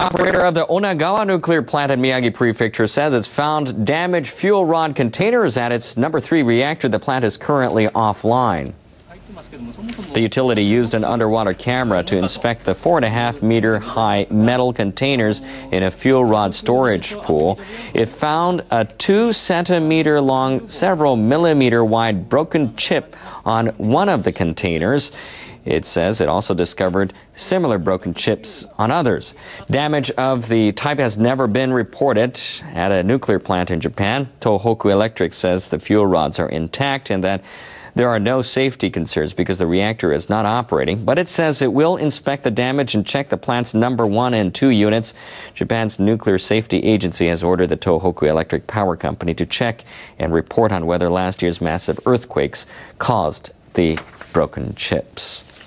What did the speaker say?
operator of the Onagawa nuclear plant in Miyagi Prefecture says it's found damaged fuel rod containers at its number three reactor. The plant is currently offline. The utility used an underwater camera to inspect the four and a half meter high metal containers in a fuel rod storage pool. It found a two centimeter long, several millimeter wide broken chip on one of the containers. It says it also discovered similar broken chips on others. Damage of the type has never been reported at a nuclear plant in Japan. Tohoku Electric says the fuel rods are intact and that there are no safety concerns because the reactor is not operating, but it says it will inspect the damage and check the plant's number one and two units. Japan's Nuclear Safety Agency has ordered the Tohoku Electric Power Company to check and report on whether last year's massive earthquakes caused the broken chips.